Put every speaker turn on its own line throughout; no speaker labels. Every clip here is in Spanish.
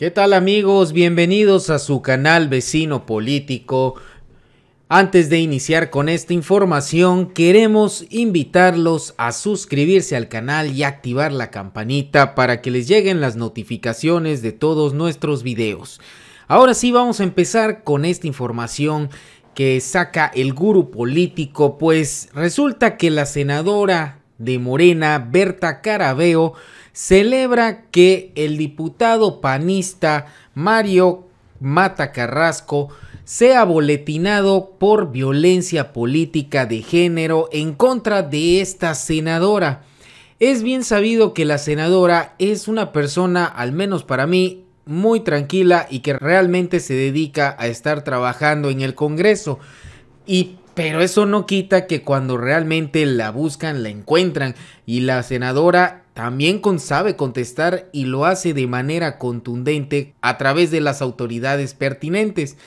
¿Qué tal amigos? Bienvenidos a su canal vecino político. Antes de iniciar con esta información, queremos invitarlos a suscribirse al canal y activar la campanita para que les lleguen las notificaciones de todos nuestros videos. Ahora sí vamos a empezar con esta información que saca el gurú político, pues resulta que la senadora de Morena, Berta Carabeo, celebra que el diputado panista Mario Mata Carrasco sea boletinado por violencia política de género en contra de esta senadora. Es bien sabido que la senadora es una persona, al menos para mí, muy tranquila y que realmente se dedica a estar trabajando en el Congreso. Y pero eso no quita que cuando realmente la buscan, la encuentran y la senadora también con sabe contestar y lo hace de manera contundente a través de las autoridades pertinentes.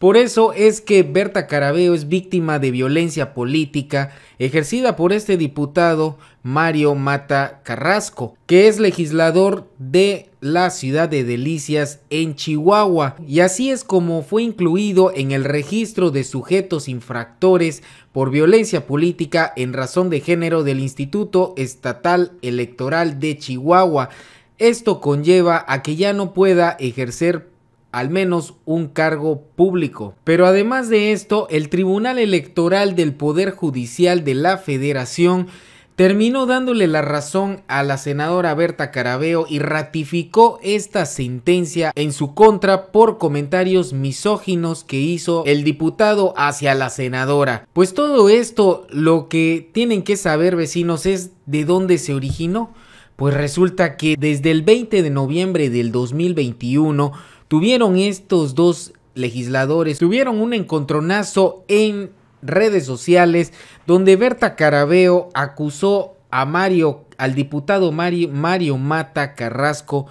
Por eso es que Berta Carabeo es víctima de violencia política ejercida por este diputado Mario Mata Carrasco, que es legislador de la ciudad de Delicias en Chihuahua. Y así es como fue incluido en el registro de sujetos infractores por violencia política en razón de género del Instituto Estatal Electoral de Chihuahua. Esto conlleva a que ya no pueda ejercer al menos un cargo público. Pero además de esto, el Tribunal Electoral del Poder Judicial de la Federación terminó dándole la razón a la senadora Berta Carabeo y ratificó esta sentencia en su contra por comentarios misóginos que hizo el diputado hacia la senadora. Pues todo esto lo que tienen que saber vecinos es de dónde se originó. Pues resulta que desde el 20 de noviembre del 2021 tuvieron estos dos legisladores, tuvieron un encontronazo en redes sociales donde Berta Carabeo acusó a Mario, al diputado Mario, Mario Mata Carrasco,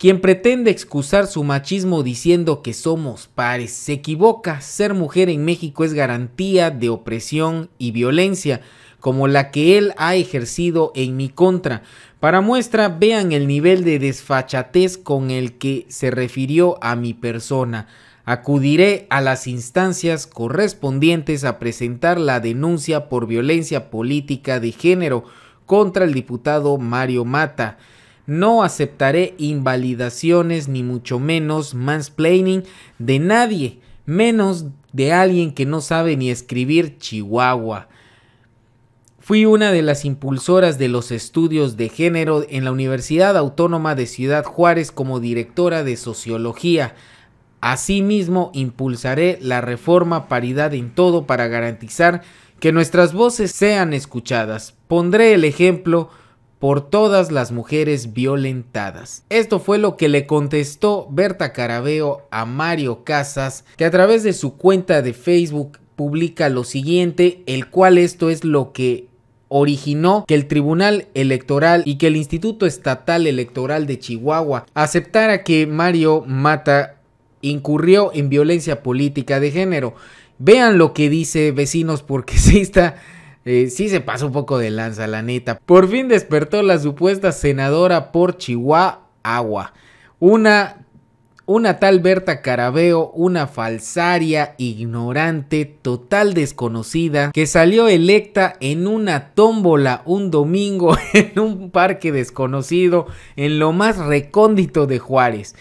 quien pretende excusar su machismo diciendo que somos pares se equivoca, ser mujer en México es garantía de opresión y violencia, como la que él ha ejercido en mi contra. Para muestra, vean el nivel de desfachatez con el que se refirió a mi persona. Acudiré a las instancias correspondientes a presentar la denuncia por violencia política de género contra el diputado Mario Mata. No aceptaré invalidaciones ni mucho menos mansplaining de nadie, menos de alguien que no sabe ni escribir Chihuahua. Fui una de las impulsoras de los estudios de género en la Universidad Autónoma de Ciudad Juárez como directora de sociología. Asimismo, impulsaré la reforma paridad en todo para garantizar que nuestras voces sean escuchadas. Pondré el ejemplo por todas las mujeres violentadas. Esto fue lo que le contestó Berta Carabeo a Mario Casas, que a través de su cuenta de Facebook publica lo siguiente, el cual esto es lo que originó que el Tribunal Electoral y que el Instituto Estatal Electoral de Chihuahua aceptara que Mario Mata incurrió en violencia política de género. Vean lo que dice vecinos porque se está eh, sí se pasó un poco de lanza, la neta. Por fin despertó la supuesta senadora por Chihuahua. Una, una tal Berta Carabeo, una falsaria, ignorante, total desconocida, que salió electa en una tómbola un domingo en un parque desconocido en lo más recóndito de Juárez.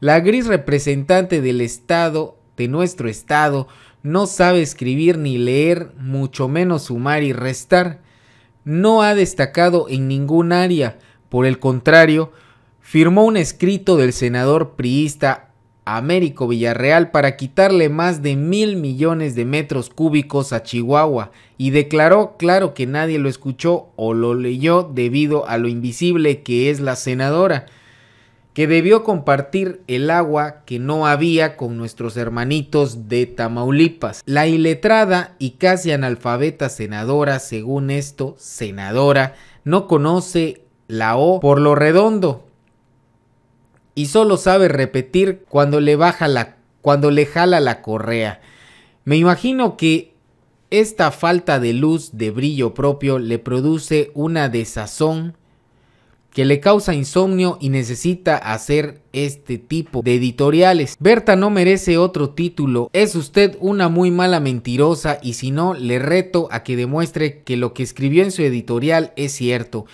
La gris representante del estado, de nuestro estado, no sabe escribir ni leer, mucho menos sumar y restar. No ha destacado en ningún área, por el contrario, firmó un escrito del senador priista Américo Villarreal para quitarle más de mil millones de metros cúbicos a Chihuahua y declaró claro que nadie lo escuchó o lo leyó debido a lo invisible que es la senadora que debió compartir el agua que no había con nuestros hermanitos de Tamaulipas. La iletrada y casi analfabeta senadora, según esto, senadora, no conoce la O por lo redondo y solo sabe repetir cuando le baja la cuando le jala la correa. Me imagino que esta falta de luz de brillo propio le produce una desazón que le causa insomnio y necesita hacer este tipo de editoriales. Berta no merece otro título, es usted una muy mala mentirosa y si no, le reto a que demuestre que lo que escribió en su editorial es cierto.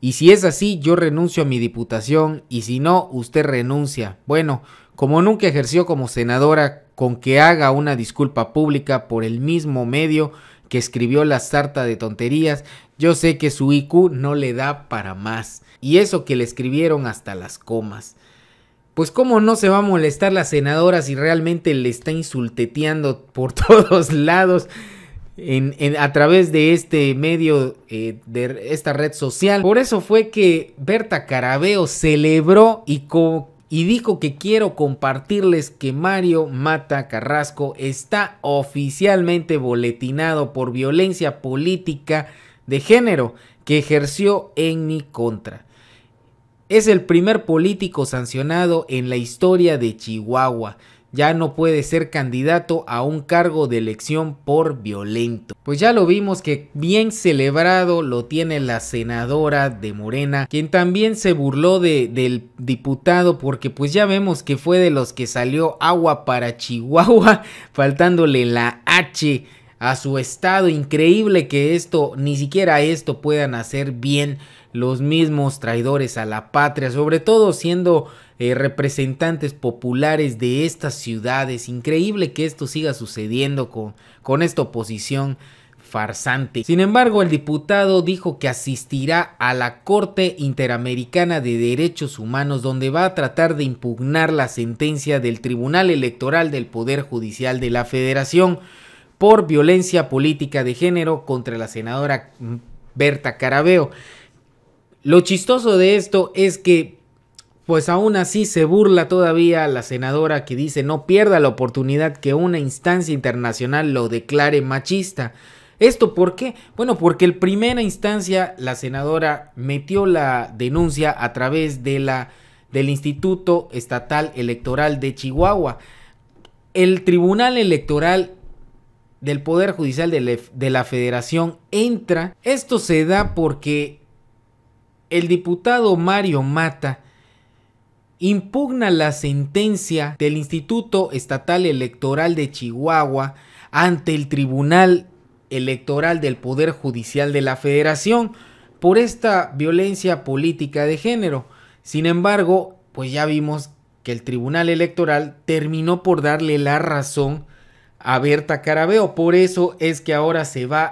Y si es así, yo renuncio a mi diputación y si no, usted renuncia. Bueno, como nunca ejerció como senadora, con que haga una disculpa pública por el mismo medio que escribió la sarta de tonterías, yo sé que su IQ no le da para más. Y eso que le escribieron hasta las comas. Pues cómo no se va a molestar la senadora si realmente le está insulteteando por todos lados. En, a través de este medio, eh, de esta red social. Por eso fue que Berta Carabeo celebró y, y dijo que quiero compartirles que Mario Mata Carrasco está oficialmente boletinado por violencia política de género que ejerció en mi contra. Es el primer político sancionado en la historia de Chihuahua. Ya no puede ser candidato a un cargo de elección por violento. Pues ya lo vimos que bien celebrado lo tiene la senadora de Morena, quien también se burló de, del diputado porque pues ya vemos que fue de los que salió agua para Chihuahua, faltándole la H a su estado. Increíble que esto, ni siquiera esto puedan hacer bien los mismos traidores a la patria, sobre todo siendo eh, representantes populares de estas ciudades. Increíble que esto siga sucediendo con, con esta oposición farsante. Sin embargo, el diputado dijo que asistirá a la Corte Interamericana de Derechos Humanos donde va a tratar de impugnar la sentencia del Tribunal Electoral del Poder Judicial de la Federación por violencia política de género contra la senadora Berta Carabeo. Lo chistoso de esto es que, pues aún así se burla todavía la senadora que dice no pierda la oportunidad que una instancia internacional lo declare machista. ¿Esto por qué? Bueno, porque en primera instancia la senadora metió la denuncia a través de la, del Instituto Estatal Electoral de Chihuahua. El Tribunal Electoral del Poder Judicial de la Federación entra. Esto se da porque el diputado Mario Mata impugna la sentencia del Instituto Estatal Electoral de Chihuahua ante el Tribunal Electoral del Poder Judicial de la Federación por esta violencia política de género. Sin embargo, pues ya vimos que el Tribunal Electoral terminó por darle la razón abierta Berta Carabeo. Por eso es que ahora se va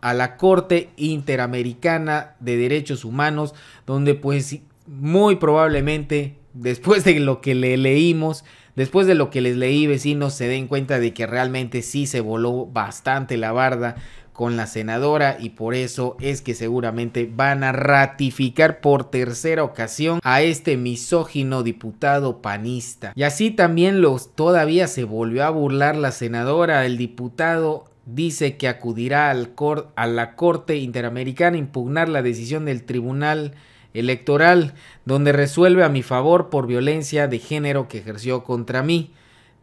a la Corte Interamericana de Derechos Humanos, donde pues muy probablemente, después de lo que le leímos, después de lo que les leí vecinos, se den cuenta de que realmente sí se voló bastante la barda con la senadora y por eso es que seguramente van a ratificar por tercera ocasión a este misógino diputado panista. Y así también los todavía se volvió a burlar la senadora, el diputado dice que acudirá al a la Corte Interamericana a impugnar la decisión del Tribunal Electoral, donde resuelve a mi favor por violencia de género que ejerció contra mí.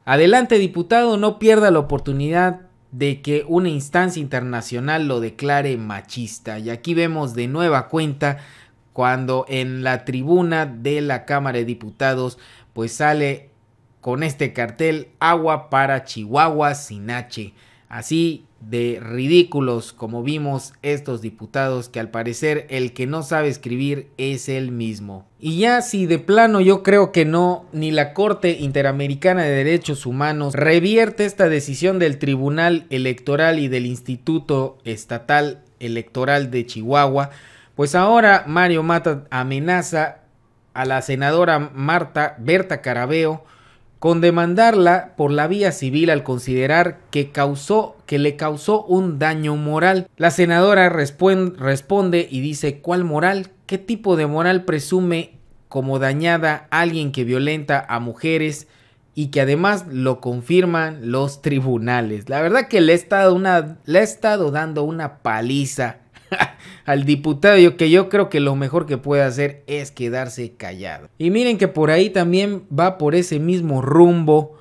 Adelante, diputado, no pierda la oportunidad de que una instancia internacional lo declare machista. Y aquí vemos de nueva cuenta cuando en la tribuna de la Cámara de Diputados pues sale con este cartel agua para Chihuahua sin H. Así de ridículos como vimos estos diputados que al parecer el que no sabe escribir es el mismo. Y ya si de plano yo creo que no, ni la Corte Interamericana de Derechos Humanos revierte esta decisión del Tribunal Electoral y del Instituto Estatal Electoral de Chihuahua, pues ahora Mario Mata amenaza a la senadora Marta Berta Carabeo con demandarla por la vía civil al considerar que, causó, que le causó un daño moral. La senadora responde y dice, ¿cuál moral? ¿Qué tipo de moral presume como dañada alguien que violenta a mujeres y que además lo confirman los tribunales? La verdad que le ha estado, le estado dando una paliza al diputado yo, que yo creo que lo mejor que puede hacer es quedarse callado. Y miren que por ahí también va por ese mismo rumbo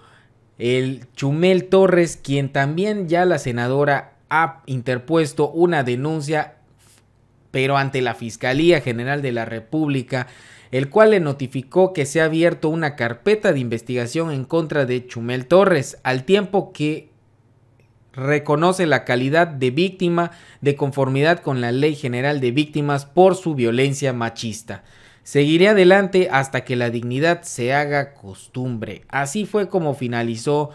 el Chumel Torres, quien también ya la senadora ha interpuesto una denuncia, pero ante la Fiscalía General de la República, el cual le notificó que se ha abierto una carpeta de investigación en contra de Chumel Torres, al tiempo que reconoce la calidad de víctima de conformidad con la Ley General de Víctimas por su violencia machista. Seguiré adelante hasta que la dignidad se haga costumbre. Así fue como finalizó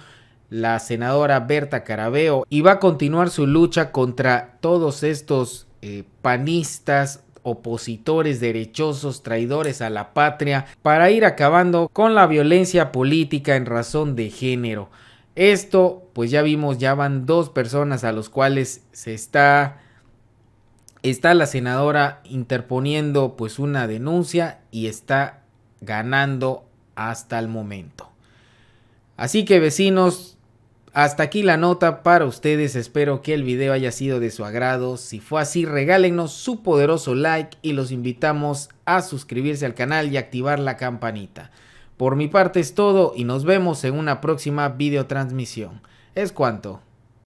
la senadora Berta Carabeo y va a continuar su lucha contra todos estos eh, panistas, opositores, derechosos, traidores a la patria, para ir acabando con la violencia política en razón de género. Esto, pues ya vimos, ya van dos personas a los cuales se está está la senadora interponiendo pues una denuncia y está ganando hasta el momento. Así que vecinos, hasta aquí la nota para ustedes. Espero que el video haya sido de su agrado. Si fue así, regálenos su poderoso like y los invitamos a suscribirse al canal y activar la campanita. Por mi parte es todo y nos vemos en una próxima videotransmisión. Es cuanto.